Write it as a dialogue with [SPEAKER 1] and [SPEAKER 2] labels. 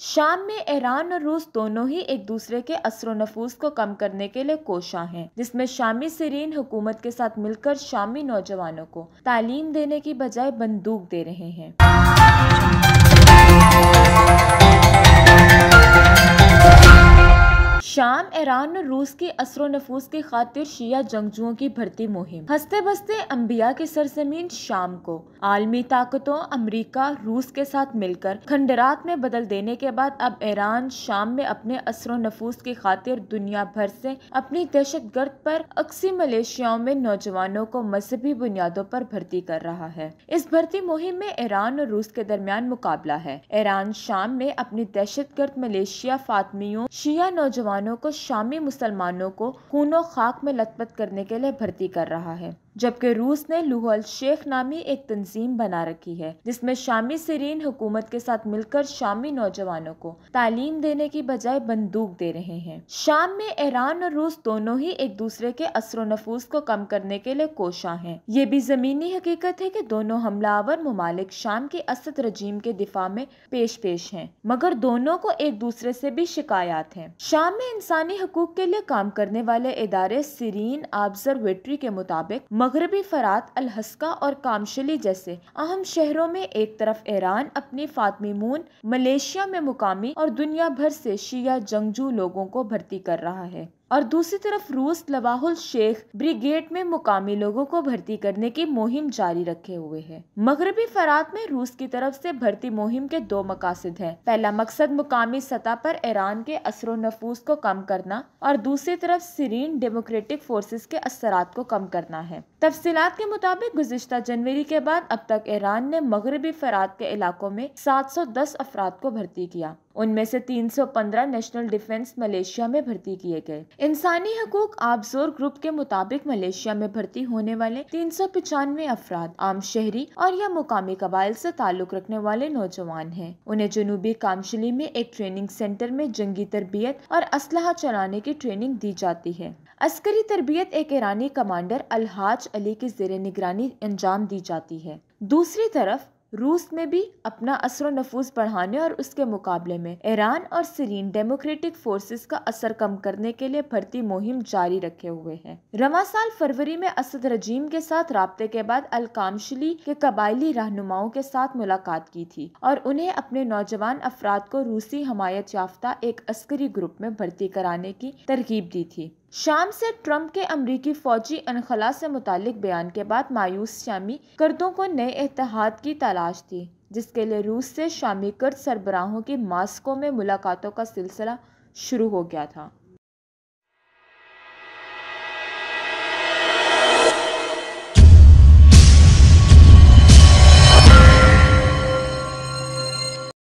[SPEAKER 1] शाम में ईरान और रूस दोनों ही एक दूसरे के असर नफूस को कम करने के लिए कोशा हैं, जिसमें शामी सीरीन हुकूमत के साथ मिलकर शामी नौजवानों को तालीम देने की बजाय बंदूक दे रहे हैं शाम ईरान और रूस की असर नफूस की खातिर शिया जंगजुओं की भर्ती मुहिम हंसते बसते अम्बिया की सरजमीन शाम को आलमी ताकतों अमरीका रूस के साथ मिलकर खंडरात में बदल देने के बाद अब ईरान शाम में अपने असर नफूस की खातिर दुनिया भर से अपनी दहशत गर्द पर अक्सी मलेशियाओं में नौजवानों को मजहबी बुनियादों पर भर्ती कर रहा है इस भर्ती मुहिम में ईरान और रूस के दरमियान मुकाबला है ईरान शाम में अपनी दहशत गर्द मलेशिया फातमियों शिया नौजवानों मुसलमानों को शामी मुसलमानों को खून खाक में लथपथ करने के लिए भर्ती कर रहा है जबकि रूस ने लुहल शेख नामी एक तंजीम बना रखी है जिसमें शामी सरीन हुकूमत के साथ मिलकर शामी नौजवानों को तालीम देने की बजाय बंदूक दे रहे हैं शाम में ईरान और रूस दोनों ही एक दूसरे के असर नफूस को कम करने के लिए कोशा है ये भी जमीनी हकीकत है की दोनों हमलावर ममालिक शाम के असद रजीम के दिफा में पेश पेश है मगर दोनों को एक दूसरे से भी शिकायत है शाम में इंसानी हकूक के लिए काम करने वाले इदारे सीरीन ऑब्जर्वेटरी के मुताबिक मगरबी फ़रात अलहस्का और कामशली जैसे अहम शहरों में एक तरफ ईरान अपनी मून मलेशिया में मुकामी और दुनिया भर से शिया जंगजू लोगों को भर्ती कर रहा है और दूसरी तरफ रूस लवाहुल शेख ब्रिगेड में मुकामी लोगों को भर्ती करने की मुहिम जारी रखे हुए है मगरबी फरात में रूस की तरफ से भर्ती मुहिम के दो मकासद हैं पहला मकसद मुकामी सतह पर ईरान के असर नफूस को कम करना और दूसरी तरफ सीरीन डेमोक्रेटिक फोर्सेज के असरात को कम करना है तफसीत के मुताबिक गुजशत जनवरी के बाद अब तक ईरान ने मगरबी फरात के इलाकों में सात सौ दस अफराद को भर्ती किया उनमें से 315 नेशनल डिफेंस मलेशिया में भर्ती किए गए इंसानी हकूक आबजोर ग्रुप के मुताबिक मलेशिया में भर्ती होने वाले तीन सौ पचानवे अफराद आम शहरी और या मुकामी कबाइल से ताल्लुक रखने वाले नौजवान हैं उन्हें जनूबी कामशली में एक ट्रेनिंग सेंटर में जंगी तरबियत और असलाह चलाने की ट्रेनिंग दी जाती है अस्करी तरबियत एक ईरानी कमांडर अलहाज अली की जेर निगरानी अंजाम दी जाती है दूसरी तरफ रूस में भी अपना असर नफूज बढ़ाने और उसके मुकाबले में ईरान और सीरीन डेमोक्रेटिक फोर्सेस का असर कम करने के लिए भर्ती मुहिम जारी रखे हुए हैं रवा साल फरवरी में असद रजीम के साथ रबते के बाद अलकामशली के कबायली रहनुमाओं के साथ मुलाकात की थी और उन्हें अपने नौजवान अफराद को रूसी हमायत याफ्ता एक अस्करी ग्रुप में भर्ती कराने की तरकीब दी थी शाम से ट्रंप के अमरीकी फौजी अनखला से मुतालिक बयान के बाद मायूस शामी कर्दों को नए इतिहाद की तलाश थी जिसके लिए रूस से शामी कर्द सरबराहों की मास्को में मुलाकातों का सिलसिला शुरू हो गया था